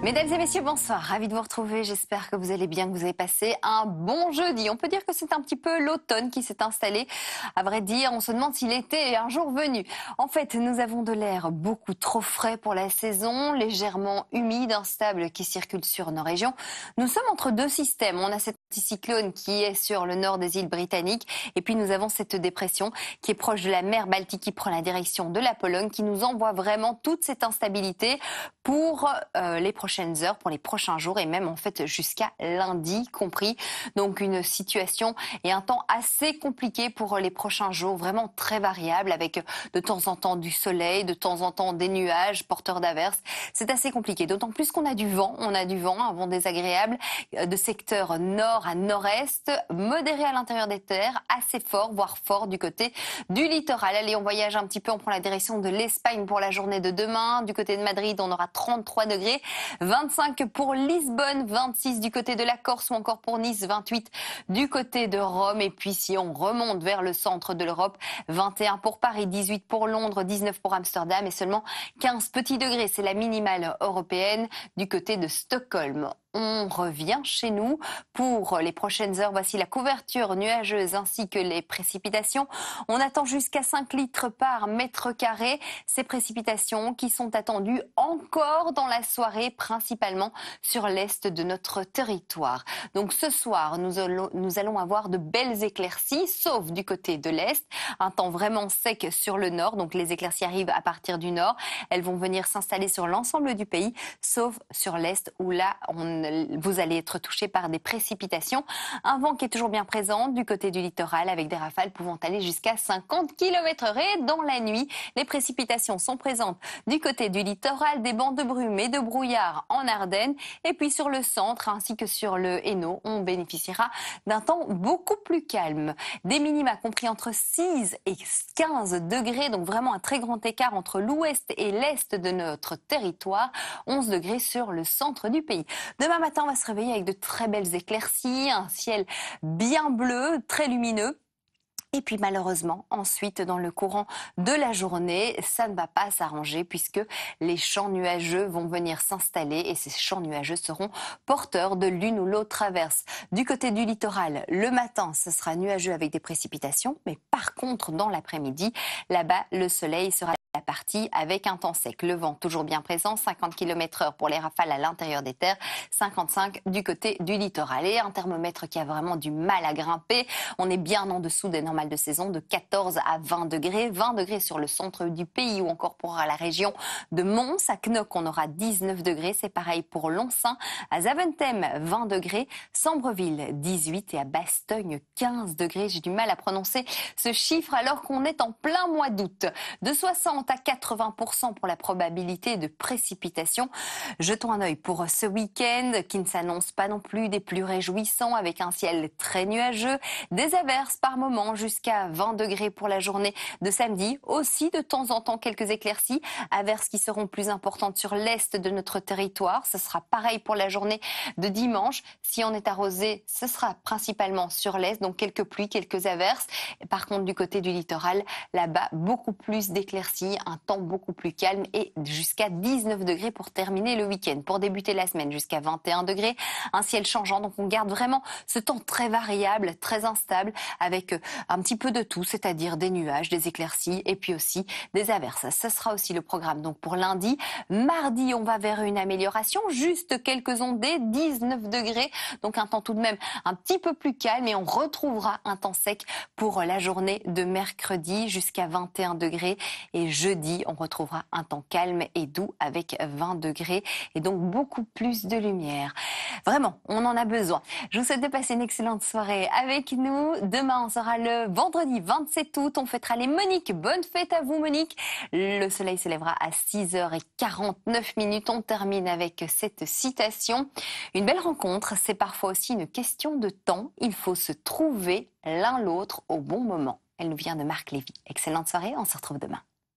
Mesdames et messieurs, bonsoir. Ravi de vous retrouver. J'espère que vous allez bien, que vous avez passé un bon jeudi. On peut dire que c'est un petit peu l'automne qui s'est installé. À vrai dire, on se demande s'il était un jour venu. En fait, nous avons de l'air beaucoup trop frais pour la saison, légèrement humide, instable qui circule sur nos régions. Nous sommes entre deux systèmes. On a cyclone qui est sur le nord des îles britanniques. Et puis nous avons cette dépression qui est proche de la mer Baltique, qui prend la direction de la Pologne, qui nous envoie vraiment toute cette instabilité pour euh, les prochaines heures, pour les prochains jours et même en fait jusqu'à lundi compris. Donc une situation et un temps assez compliqué pour les prochains jours, vraiment très variable avec de temps en temps du soleil, de temps en temps des nuages porteurs d'averses. C'est assez compliqué, d'autant plus qu'on a du vent, on a du vent, un vent désagréable euh, de secteur nord à nord-est, modéré à l'intérieur des terres, assez fort, voire fort du côté du littoral. Allez, on voyage un petit peu, on prend la direction de l'Espagne pour la journée de demain. Du côté de Madrid, on aura 33 degrés, 25 pour Lisbonne, 26 du côté de la Corse ou encore pour Nice, 28 du côté de Rome. Et puis si on remonte vers le centre de l'Europe, 21 pour Paris, 18 pour Londres, 19 pour Amsterdam et seulement 15 petits degrés. C'est la minimale européenne du côté de Stockholm. On revient chez nous. Pour les prochaines heures, voici la couverture nuageuse ainsi que les précipitations. On attend jusqu'à 5 litres par mètre carré. Ces précipitations qui sont attendues encore dans la soirée, principalement sur l'est de notre territoire. Donc ce soir, nous allons avoir de belles éclaircies, sauf du côté de l'est. Un temps vraiment sec sur le nord. Donc les éclaircies arrivent à partir du nord. Elles vont venir s'installer sur l'ensemble du pays, sauf sur l'est où là, on vous allez être touché par des précipitations. Un vent qui est toujours bien présent du côté du littoral avec des rafales pouvant aller jusqu'à 50 km/h dans la nuit. Les précipitations sont présentes du côté du littoral, des bancs de brume et de brouillard en Ardennes. Et puis sur le centre ainsi que sur le Hainaut, on bénéficiera d'un temps beaucoup plus calme. Des minima compris entre 6 et 15 degrés, donc vraiment un très grand écart entre l'ouest et l'est de notre territoire. 11 degrés sur le centre du pays. Demain matin, on va se réveiller avec de très belles éclaircies, un ciel bien bleu, très lumineux. Et puis malheureusement, ensuite, dans le courant de la journée, ça ne va pas s'arranger puisque les champs nuageux vont venir s'installer et ces champs nuageux seront porteurs de l'une ou l'autre traverse. Du côté du littoral, le matin, ce sera nuageux avec des précipitations, mais par contre, dans l'après-midi, là-bas, le soleil sera la partie avec un temps sec. Le vent toujours bien présent, 50 km h pour les rafales à l'intérieur des terres, 55 du côté du littoral. Et un thermomètre qui a vraiment du mal à grimper. On est bien en dessous des normales de saison de 14 à 20 degrés. 20 degrés sur le centre du pays ou encore pour la région de Mons. À Knock, on aura 19 degrés. C'est pareil pour Lonsin. À Zaventem, 20 degrés. Sambreville, 18 et à Bastogne, 15 degrés. J'ai du mal à prononcer ce chiffre alors qu'on est en plein mois d'août. De 60 à 80% pour la probabilité de précipitation. Jetons un œil pour ce week-end qui ne s'annonce pas non plus des plus réjouissants avec un ciel très nuageux, des averses par moment jusqu'à 20 degrés pour la journée de samedi, aussi de temps en temps quelques éclaircies, averses qui seront plus importantes sur l'est de notre territoire. Ce sera pareil pour la journée de dimanche. Si on est arrosé, ce sera principalement sur l'est, donc quelques pluies, quelques averses. Par contre, du côté du littoral, là-bas, beaucoup plus d'éclaircies un temps beaucoup plus calme et jusqu'à 19 degrés pour terminer le week-end. Pour débuter la semaine, jusqu'à 21 degrés, un ciel changeant. Donc on garde vraiment ce temps très variable, très instable, avec euh, un petit peu de tout, c'est-à-dire des nuages, des éclaircies et puis aussi des averses. Ce sera aussi le programme donc pour lundi. Mardi, on va vers une amélioration, juste quelques ondées, 19 degrés, donc un temps tout de même un petit peu plus calme et on retrouvera un temps sec pour la journée de mercredi jusqu'à 21 degrés et jeudi, on retrouvera un temps calme et doux avec 20 degrés et donc beaucoup plus de lumière. Vraiment, on en a besoin. Je vous souhaite de passer une excellente soirée avec nous. Demain, on sera le vendredi 27 août. On fêtera les Moniques. Bonne fête à vous, Monique. Le soleil s'élèvera à 6h49 minutes. On termine avec cette citation. Une belle rencontre, c'est parfois aussi une question de temps. Il faut se trouver l'un l'autre au bon moment. Elle nous vient de Marc Lévy. Excellente soirée, on se retrouve demain.